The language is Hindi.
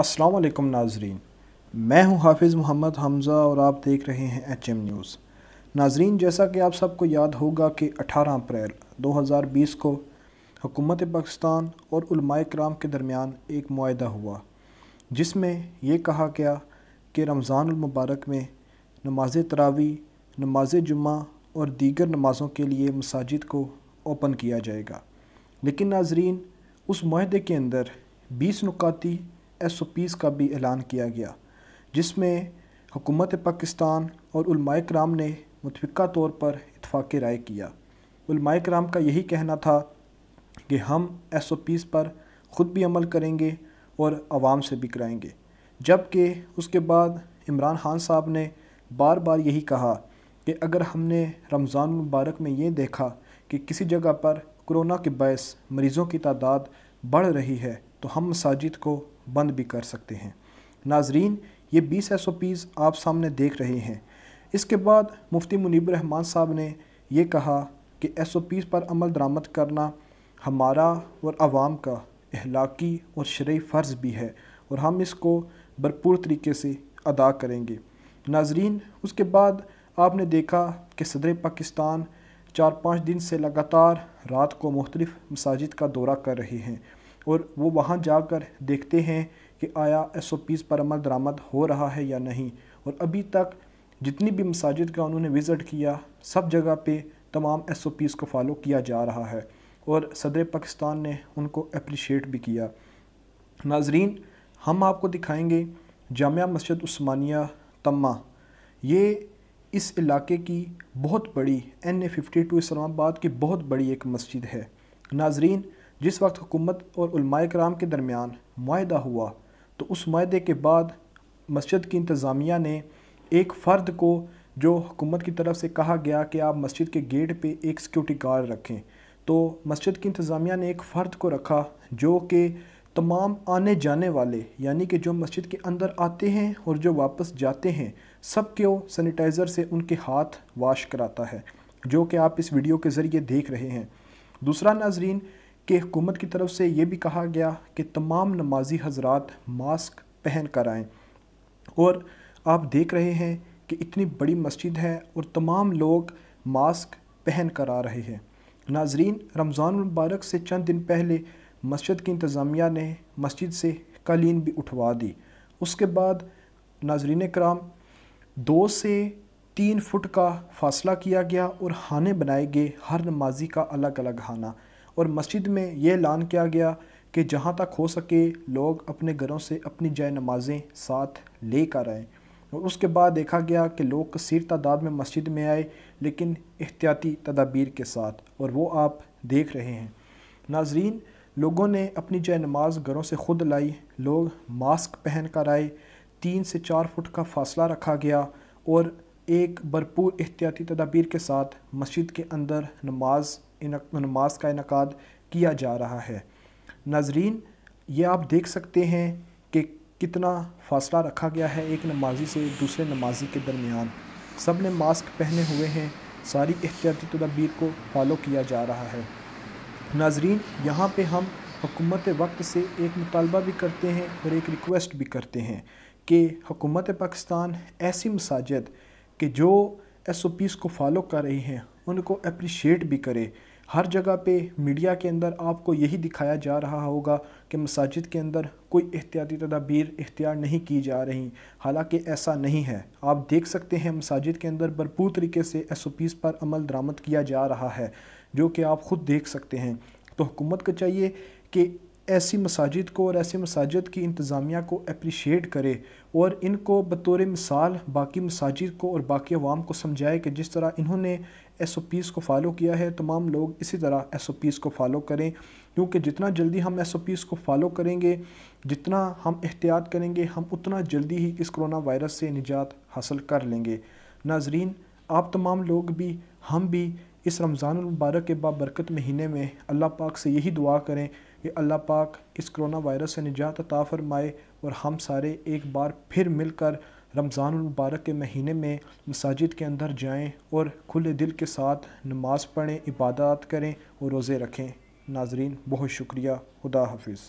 अस्सलाम वालेकुम नाजरीन मैं हूं हाफिज़ मोहम्मद हमज़ा और आप देख रहे हैं एच एम न्यूज़ नाजरीन जैसा कि आप सबको याद होगा कि 18 अप्रैल 2020 को हुकूमत पाकिस्तान और कराम के दरमियान एक माहा हुआ जिसमें यह कहा गया कि रमज़ानमबारक में नमाज तरावी नमाज जुम्मा और दीगर नमाज़ों के लिए मसाजिद को ओपन किया जाएगा लेकिन नाजरीन उस माहे के अंदर बीस नुकाती एस ओ पीज़ का भी ऐलान किया गया जिसमें हुकूमत पाकिस्तान और कराम ने मुतफ़ा तौर पर इतफ़ाक़ राय किया कराम का यही कहना था कि हम एस ओ पीज़ पर ख़ुद भी अमल करेंगे और आवाम से भी कराएंगे जबकि उसके बाद इमरान खान साहब ने बार बार यही कहा कि अगर हमने रमज़ान मुबारक में ये देखा कि किसी जगह पर कोरोना के बायस मरीज़ों की तादाद बढ़ रही है तो हम मसाजिद को बंद भी कर सकते हैं नाजरीन ये 20 एस आप सामने देख रहे हैं इसके बाद मुफ्ती मुनीब रहमान साहब ने यह कहा कि एस पर अमल दरामद करना हमारा और आवाम का अहलाकी और शर्य फ़र्ज़ भी है और हम इसको भरपूर तरीके से अदा करेंगे नाजरीन उसके बाद आपने देखा कि सदर पाकिस्तान चार पाँच दिन से लगातार रात को मुख्तलिफ़ मसाजिद का दौरा कर रहे हैं और वो वहाँ जाकर देखते हैं कि आया एस ओ पीज़ पर अमल दरामद हो रहा है या नहीं और अभी तक जितनी भी मसाजिद का उन्होंने विज़िट किया सब जगह पे तमाम एस ओ पीज़ को फॉलो किया जा रहा है और सदर पाकिस्तान ने उनको अप्रिशिएट भी किया नाजरीन हम आपको दिखाएंगे जामिया मस्जिद उस्मानिया तम्मा ये इस इलाके की बहुत बड़ी N A fifty two Islamabad की बहुत बड़ी एक मस्जिद है नाजरीन जिस वक्त हुकूमत और कराम के दरमियान माहा हुआ तो उस माहे के बाद मस्जिद की इंतज़ामिया ने एक फ़र्द को जो हुकूमत की तरफ से कहा गया कि आप मस्जिद के गेट पे एक सिक्योरिटी गार्ड रखें तो मस्जिद की इंतज़ामिया ने एक फ़र्द को रखा जो कि तमाम आने जाने वाले यानी कि जो मस्जिद के अंदर आते हैं और जो वापस जाते हैं सब को सैनिटाइज़र से उनके हाथ वाश कराता है जो कि आप इस वीडियो के ज़रिए देख रहे हैं दूसरा नाजरीन कि हुकूमत की तरफ से ये भी कहा गया कि तमाम नमाजी हजरात मास्क पहन कर आएँ और आप देख रहे हैं कि इतनी बड़ी मस्जिद है और तमाम लोग मास्क पहन कर आ रहे हैं नाजरीन रमज़ान मुबारक से चंद दिन पहले मस्जिद की इंतज़ामिया ने मस्जिद से कालीन भी उठवा दी उसके बाद नाजरीन कराम दो से तीन फुट का फासला किया गया और हाने बनाए गए हर नमाजी का अलग अलग हाना और मस्जिद में यह ऐलान किया गया कि जहाँ तक हो सके लोग अपने घरों से अपनी जय नमाज़ें साथ ले कर आएँ और उसके बाद देखा गया कि लोग कसीर तादाद में मस्जिद में आए लेकिन एहतियाती तदाबीर के साथ और वो आप देख रहे हैं नाजरीन लोगों ने अपनी जय नमाज घरों से खुद लाई लोग मास्क पहन कर आए तीन से चार फुट का फासला रखा गया और एक भरपूर एहतियाती तदाबीर के साथ मस्जिद के अंदर नमाज नमाज का इनका किया जा रहा है नाजरीन ये आप देख सकते हैं कि कितना फासला रखा गया है एक नमाजी से दूसरे नमाजी के दरमियान सब ने मास्क पहने हुए हैं सारी एहतियाती तदाबीर को फॉलो किया जा रहा है नाजरीन यहाँ पे हम हकूमत वक्त से एक मुतालबा भी करते हैं और एक रिक्वेस्ट भी करते हैं कि हकूमत पाकिस्तान ऐसी मसाजद कि जो एस ओ पीज़ को फॉलो कर रही हैं उनको अप्रिशिएट भी करे हर जगह पे मीडिया के अंदर आपको यही दिखाया जा रहा होगा कि मसाजिद के अंदर कोई एहतियाती तदाबीर इख्तियार नहीं की जा रही हालांकि ऐसा नहीं है आप देख सकते हैं मसाजिद के अंदर भरपूर तरीके से एस ओ पीज़ पर अमल दरामद किया जा रहा है जो कि आप ख़ुद देख सकते हैं तो हुकूमत को चाहिए कि ऐसी मसाजिद को और ऐसे मसाजिद की इंतज़ामिया को अप्रिशिएट करे और इनको बतौर मिसाल बाकी मसाजिद को और बाकी आवाम को समझाए कि जिस तरह इन्होंने एस ओ पीज़ को फ़ॉलो किया है तमाम लोग इसी तरह एस ओ पीज़ को फ़ॉलो करें क्योंकि जितना जल्दी हम एस ओ पीज़ को फ़ॉलो करेंगे जितना हम एहतियात करेंगे हम उतना जल्दी ही इस कोरोना वायरस से निजात हासिल कर लेंगे नाजरीन आप तमाम लोग भी हम भी इस रमज़ान मुबारक के बाबरकत महीने में अल्लाह पाक से यही दुआ करें कि अल्लाह पाक इस करोना वायरस से निजात अता फरमाए और हम सारे एक बार फिर मिलकर रमज़ान मुबारक के महीने में मसाजिद के अंदर जाएं और खुले दिल के साथ नमाज़ पढ़ें इबादत करें और रोज़े रखें नाजरीन बहुत शुक्रिया खुदा हाफिज़